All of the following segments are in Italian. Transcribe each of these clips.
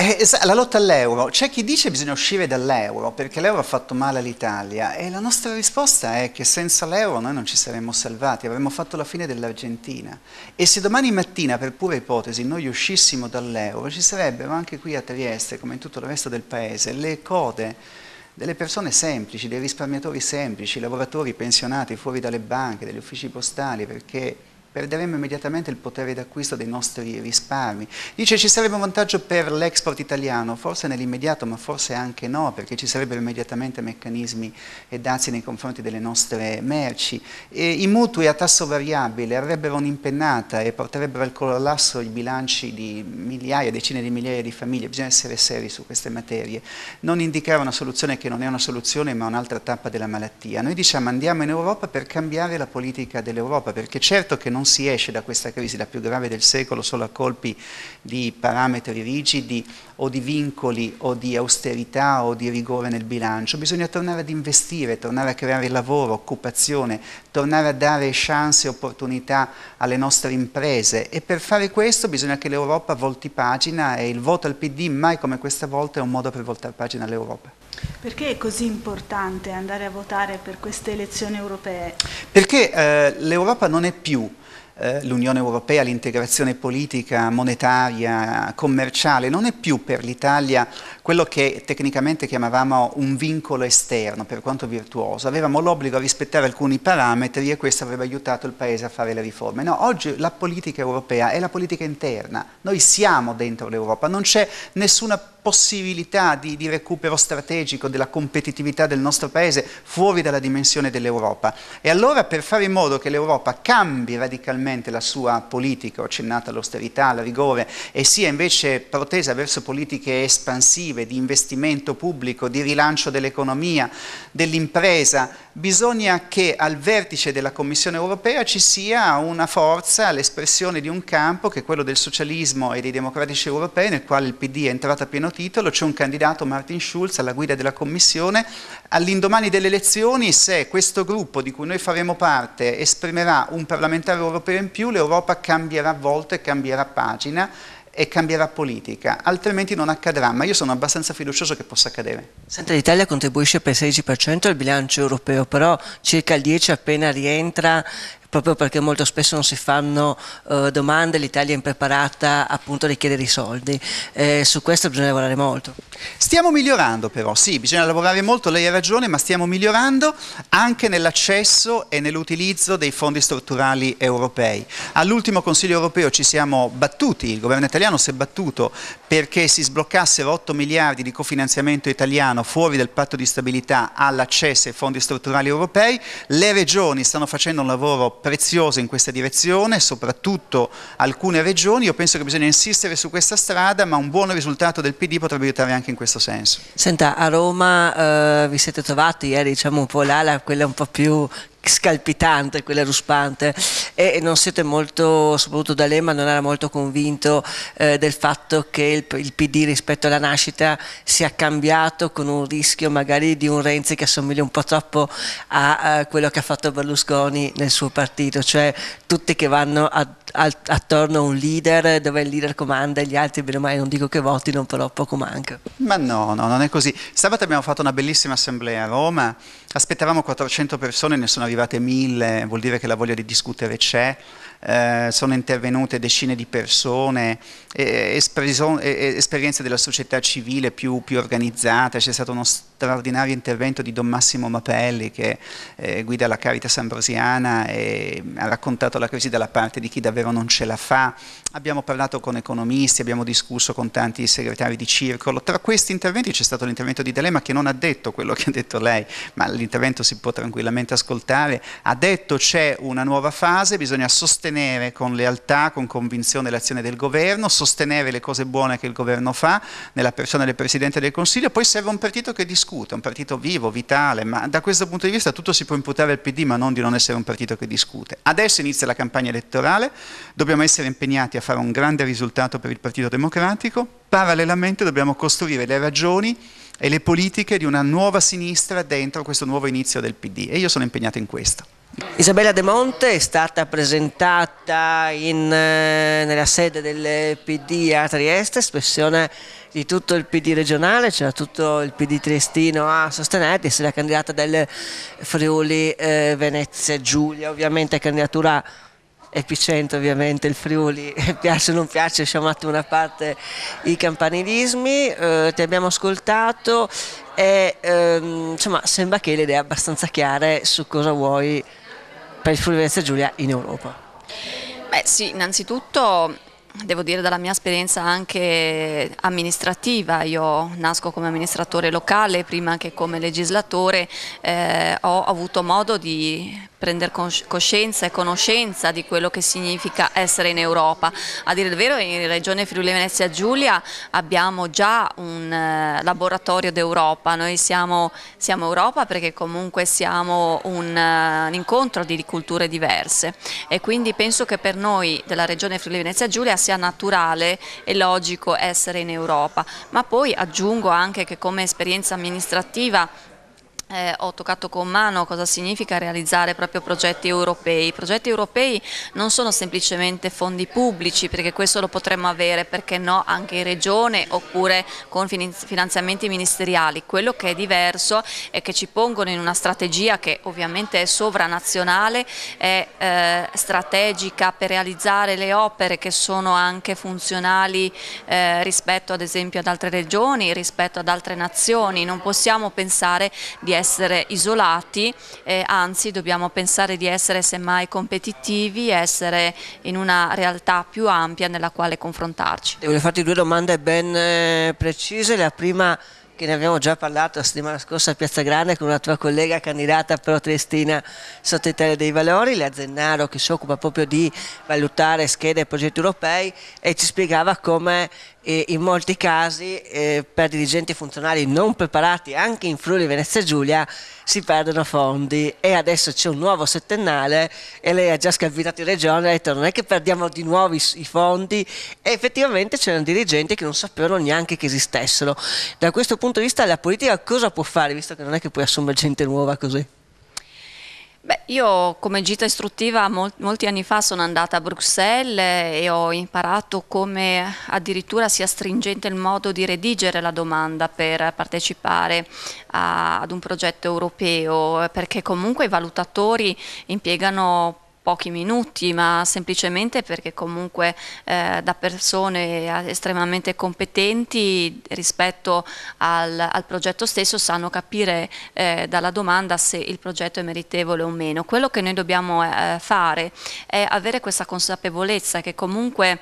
Eh, eh, la lotta all'euro, c'è chi dice che bisogna uscire dall'euro perché l'euro ha fatto male all'Italia e la nostra risposta è che senza l'euro noi non ci saremmo salvati, avremmo fatto la fine dell'Argentina e se domani mattina per pura ipotesi noi uscissimo dall'euro ci sarebbero anche qui a Trieste come in tutto il resto del paese le code delle persone semplici, dei risparmiatori semplici, lavoratori pensionati fuori dalle banche, dagli uffici postali perché perderemmo immediatamente il potere d'acquisto dei nostri risparmi. Dice ci sarebbe un vantaggio per l'export italiano, forse nell'immediato ma forse anche no, perché ci sarebbero immediatamente meccanismi e dazi nei confronti delle nostre merci. E I mutui a tasso variabile avrebbero un'impennata e porterebbero al collasso i bilanci di migliaia, decine di migliaia di famiglie, bisogna essere seri su queste materie, non indicare una soluzione che non è una soluzione ma un'altra tappa della malattia. Noi diciamo andiamo in Europa per cambiare la politica dell'Europa, perché certo che non non si esce da questa crisi, la più grave del secolo, solo a colpi di parametri rigidi o di vincoli o di austerità o di rigore nel bilancio. Bisogna tornare ad investire, tornare a creare lavoro, occupazione, tornare a dare chance e opportunità alle nostre imprese e per fare questo bisogna che l'Europa volti pagina e il voto al PD mai come questa volta è un modo per voltare pagina all'Europa. Perché è così importante andare a votare per queste elezioni europee? Perché eh, l'Europa non è più eh, l'Unione Europea, l'integrazione politica, monetaria, commerciale, non è più per l'Italia quello che tecnicamente chiamavamo un vincolo esterno, per quanto virtuoso, avevamo l'obbligo a rispettare alcuni parametri e questo avrebbe aiutato il Paese a fare le riforme. No, oggi la politica europea è la politica interna, noi siamo dentro l'Europa, non c'è nessuna possibilità di, di, recupero strategico della competitività del nostro Paese fuori dalla dimensione dell'Europa. E allora per fare in modo che l'Europa cambi radicalmente la sua politica, ho accennato all'austerità, al rigore, e sia invece protesa verso politiche espansive, incisive di investimento pubblico, di rilancio dell'economia, dell'impresa, bisogna che al vertice della Commissione europea ci sia una forza, l'espressione di un campo che è quello del socialismo e dei democratici europei, nel quale il PD è entrato a pieno titolo, c'è un candidato Martin Schulz alla guida della Commissione, all'indomani delle elezioni se questo gruppo di cui noi faremo parte esprimerà un parlamentare europeo in più, l'Europa cambierà volto e cambierà pagina e cambierà politica, altrimenti non accadrà, ma io sono abbastanza fiducioso che possa accadere. Senta, l'Italia contribuisce per il 16% al bilancio europeo, però circa il 10% appena rientra proprio perché molto spesso non si fanno eh, domande, l'Italia è impreparata appunto a richiedere i soldi. Eh, su questo bisogna lavorare molto. Stiamo migliorando però, sì, bisogna lavorare molto, lei ha ragione, ma stiamo migliorando anche nell'accesso e nell'utilizzo dei fondi strutturali europei. All'ultimo Consiglio europeo ci siamo battuti, il governo italiano si è battuto perché si sbloccassero 8 miliardi di cofinanziamento italiano fuori dal patto di stabilità all'accesso ai fondi strutturali europei, le regioni stanno facendo un lavoro prezioso in questa direzione, soprattutto alcune regioni, io penso che bisogna insistere su questa strada, ma un buon risultato del PD potrebbe aiutare anche in questo senso. Senta, a Roma eh, vi siete trovati ieri eh, diciamo un po' l'ala, quella un po' più scalpitante, quella ruspante e non siete molto, soprattutto D'Alema non era molto convinto eh, del fatto che il, il, PD rispetto alla nascita sia cambiato con un rischio magari di un Renzi che assomiglia un po' troppo a, a quello che ha fatto Berlusconi nel suo partito, cioè tutti che vanno a, a, attorno a un leader dove il leader comanda e gli altri bene o male non dico che votino però poco manca. Ma no, no, non è così. Stavolta abbiamo fatto una bellissima assemblea a Roma aspettavamo 400 persone, ne sono arrivate 1000, vuol dire che la voglia di discutere c'è, eh, sono intervenute decine di persone, eh, esperienze della società civile più, più organizzata, c'è stato uno straordinario intervento di Don Massimo Mapelli che eh, guida la Caritas Ambrosiana e ha raccontato la crisi dalla parte di chi davvero non ce la fa, abbiamo parlato con economisti, abbiamo discusso con tanti segretari di circolo, tra questi interventi c'è stato l'intervento di D'Alema che non ha detto quello che ha detto lei, ma l'intervento si può tranquillamente ascoltare, ha detto c'è una nuova fase, bisogna sostenere con lealtà, con convinzione l'azione del governo, sostenere le cose buone che il governo fa nella persona del Presidente del Consiglio, poi serve un partito che discute, un partito vivo, vitale, ma da questo punto di vista tutto si può imputare al PD ma non di non essere un partito che discute. Adesso inizia la campagna elettorale, dobbiamo essere impegnati a fare un grande risultato per il Partito Democratico, parallelamente dobbiamo costruire le ragioni e le politiche di una nuova sinistra dentro questo nuovo inizio del PD e io sono impegnato in questo. Isabella De Monte è stata presentata in, eh, nella sede del PD a Trieste, espressione di tutto il PD regionale, c'era tutto il PD triestino a sostenerti, essere la candidata del Friuli eh, Venezia Giulia, ovviamente candidatura epicentro ovviamente il Friuli, piace o non piace, siamo da una parte i campanilismi, eh, ti abbiamo ascoltato e ehm, insomma sembra che le idee abbastanza chiare su cosa vuoi per il Friuli Venezia Giulia in Europa. Beh sì, innanzitutto devo dire dalla mia esperienza anche amministrativa, io nasco come amministratore locale prima che come legislatore, eh, ho avuto modo di prendere coscienza e conoscenza di quello che significa essere in Europa. A dire il vero in Regione Friuli Venezia Giulia abbiamo già un eh, laboratorio d'Europa, noi siamo, siamo, Europa perché comunque siamo un, uh, un incontro di culture diverse e quindi penso che per noi della Regione Friuli Venezia Giulia sia naturale e logico essere in Europa, ma poi aggiungo anche che come esperienza amministrativa eh, ho toccato con mano cosa significa realizzare proprio progetti europei. I progetti europei non sono semplicemente fondi pubblici, perché questo lo potremmo avere, perché no, anche in regione oppure con finanziamenti ministeriali. Quello che è diverso è che ci pongono in una strategia che ovviamente è sovranazionale, è eh, strategica per realizzare le opere che sono anche funzionali eh, rispetto ad esempio ad altre regioni, rispetto ad altre nazioni. Non possiamo pensare di essere isolati, eh, anzi dobbiamo pensare di essere semmai competitivi, essere in una realtà più ampia nella quale confrontarci. Devo farti due domande ben eh, precise, la prima che ne abbiamo già parlato la settimana scorsa a Piazza Grande con la tua collega candidata pro Triestina sotto Italia dei Valori, la Zennaro che si occupa proprio di valutare schede e progetti europei e ci spiegava come eh, in molti casi eh, per dirigenti funzionali non preparati anche in Friuli Venezia Giulia si perdono fondi e adesso c'è un nuovo settennale e lei ha già scalvinato in regione e ha detto non è che perdiamo di nuovo i, i fondi e effettivamente c'erano dirigenti che non sapevano neanche che esistessero. Da questo punto punto di vista della politica cosa può fare, visto che non è che puoi assumere gente nuova così? Beh, io come gita istruttiva molti anni fa sono andata a Bruxelles e ho imparato come addirittura sia stringente il modo di redigere la domanda per partecipare a, ad un progetto europeo, perché comunque i valutatori impiegano pochi minuti, ma semplicemente perché comunque eh, da persone eh, estremamente competenti rispetto al, al progetto stesso sanno capire eh, dalla domanda se il progetto è meritevole o meno. Quello che noi dobbiamo eh, fare è avere questa consapevolezza che comunque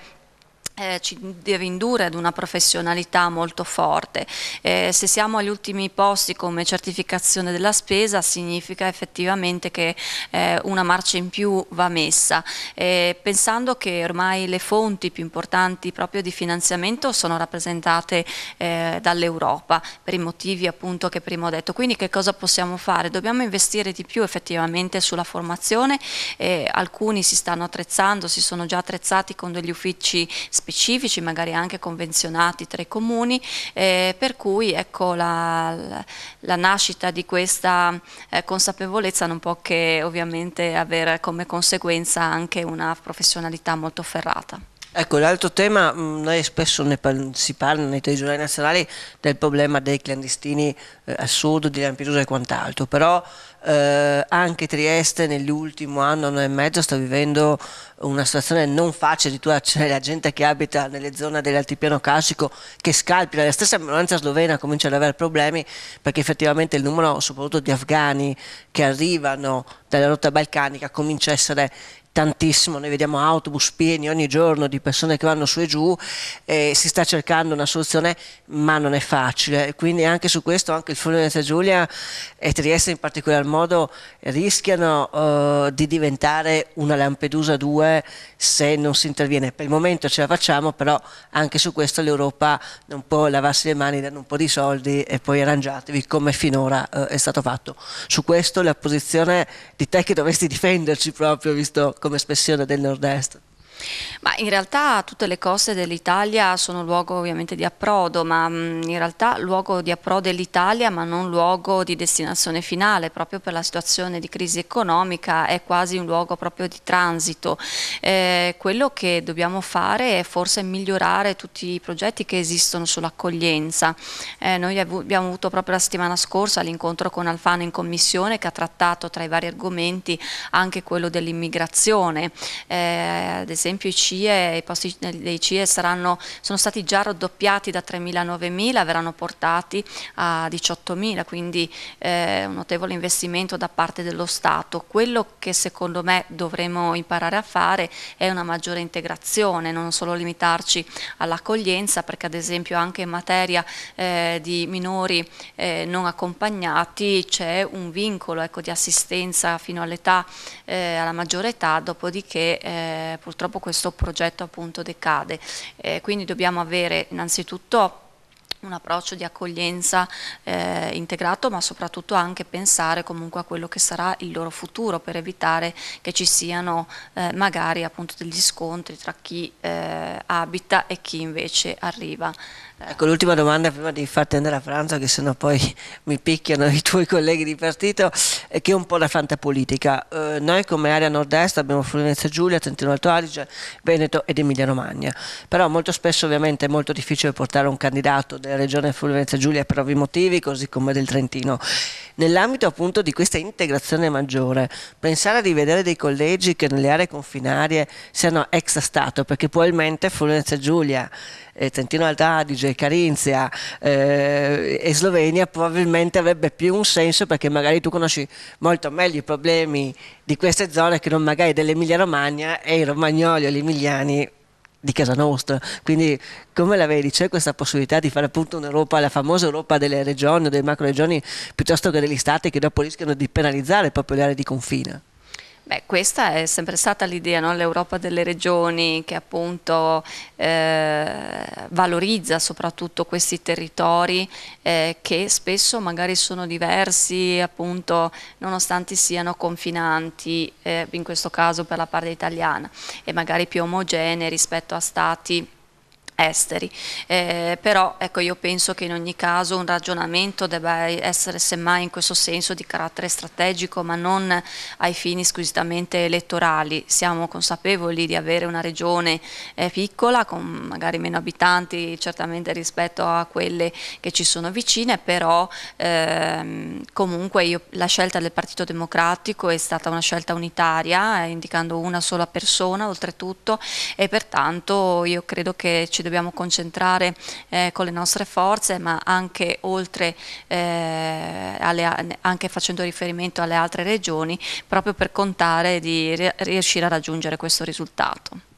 eh, ci deve indurre ad una professionalità molto forte. Eh, se siamo agli ultimi posti come certificazione della spesa significa effettivamente che eh, una marcia in più va messa, eh, pensando che ormai le fonti più importanti proprio di finanziamento sono rappresentate eh, dall'Europa per i motivi appunto che prima ho detto. Quindi che cosa possiamo fare? Dobbiamo investire di più effettivamente sulla formazione, eh, alcuni si stanno attrezzando, si sono già attrezzati con degli uffici speciali specifici, magari anche convenzionati tra i comuni, eh, per cui ecco, la, la, nascita di questa eh, consapevolezza non può che ovviamente avere come conseguenza anche una professionalità molto ferrata. Ecco, l'altro tema, mm, noi spesso ne par si parla nei telegiornali nazionali del problema dei clandestini eh, a sud, di Lampedusa e quant'altro, però eh, anche Trieste nell'ultimo anno, anno e mezzo sta vivendo una situazione non facile, tu c'è la gente che abita nelle zone dell'altipiano calcico che scalpita, la stessa minoranza slovena comincia ad avere problemi perché effettivamente il numero soprattutto di afghani che arrivano della rotta balcanica comincia a essere tantissimo, noi vediamo autobus pieni ogni giorno di persone che vanno su e giù, e si sta cercando una soluzione ma non è facile, quindi anche su questo anche il Friuli Venezia Giulia e Trieste in particolar modo rischiano eh, di diventare una Lampedusa 2 se non si interviene, per il momento ce la facciamo però anche su questo l'Europa non può lavarsi le mani dando un po' di soldi e poi arrangiatevi come finora eh, è stato fatto. Su questo la posizione di di te che dovresti difenderci proprio, visto come espressione del nord-est. Ma in realtà tutte le coste dell'Italia sono luogo ovviamente di approdo, ma mm, in realtà luogo di approdo è l'Italia, ma non luogo di destinazione finale, proprio per la situazione di crisi economica è quasi un luogo proprio di transito. Eh, quello che dobbiamo fare è forse migliorare tutti i progetti che esistono sull'accoglienza. Eh, noi abbiamo avuto proprio la settimana scorsa l'incontro con Alfano in commissione che ha trattato tra i vari argomenti anche quello dell'immigrazione, eh, ad esempio esempio i CIE, i posti eh, dei CIE saranno, sono stati già raddoppiati da 3.000 a 9.000, verranno portati a 18.000, quindi eh, un notevole investimento da parte dello Stato. Quello che secondo me dovremo imparare a fare è una maggiore integrazione, non solo limitarci all'accoglienza, perché ad esempio anche in materia eh, di minori eh, non accompagnati c'è un vincolo ecco, di assistenza fino all'età, eh, alla maggiore età, dopodiché eh, purtroppo questo progetto appunto decade. Eh, quindi dobbiamo avere innanzitutto un approccio di accoglienza eh, integrato ma soprattutto anche pensare comunque a quello che sarà il loro futuro per evitare che ci siano eh, magari appunto degli scontri tra chi eh, abita e chi invece arriva. Ecco l'ultima domanda prima di farti andare a Francia che sennò poi mi picchiano i tuoi colleghi di partito è eh, che è un po' la fantapolitica. Eh, noi come area nord-est abbiamo Fluminense Giulia, Trentino Alto Adige, Veneto ed Emilia Romagna però molto spesso ovviamente è molto difficile portare un candidato della regione Friuli-Venezia Giulia per ovvi motivi, così come del Trentino. Nell'ambito appunto di questa integrazione maggiore, pensare di vedere dei collegi che nelle aree confinarie siano ex Stato, perché probabilmente Friuli-Venezia Giulia, eh, Trentino Alta Adige, Carinzia eh, e Slovenia probabilmente avrebbe più un senso perché magari tu conosci molto meglio i problemi di queste zone che non magari dell'Emilia Romagna e i romagnoli o gli emiliani di casa nostra. Quindi come la vedi? C'è questa possibilità di fare appunto un'Europa, la famosa Europa delle regioni o delle macro regioni piuttosto che degli stati che dopo rischiano di penalizzare proprio le aree di confine? Beh, questa è sempre stata l'idea, no? l'Europa delle regioni che appunto eh, valorizza soprattutto questi territori eh, che spesso magari sono diversi appunto nonostante siano confinanti, eh, in questo caso per la parte italiana, e magari più omogenei rispetto a stati esteri. Eh, però ecco, io penso che in ogni caso un ragionamento debba essere semmai in questo senso di carattere strategico, ma non ai fini squisitamente elettorali. Siamo consapevoli di avere una regione eh, piccola, con magari meno abitanti certamente rispetto a quelle che ci sono vicine, però ehm, comunque io, la scelta del Partito Democratico è stata una scelta unitaria, eh, indicando una sola persona oltretutto, e pertanto io credo che ci dobbiamo concentrare eh, con le nostre forze, ma anche oltre, eh, alle, anche facendo riferimento alle altre regioni, proprio per contare di riuscire a raggiungere questo risultato.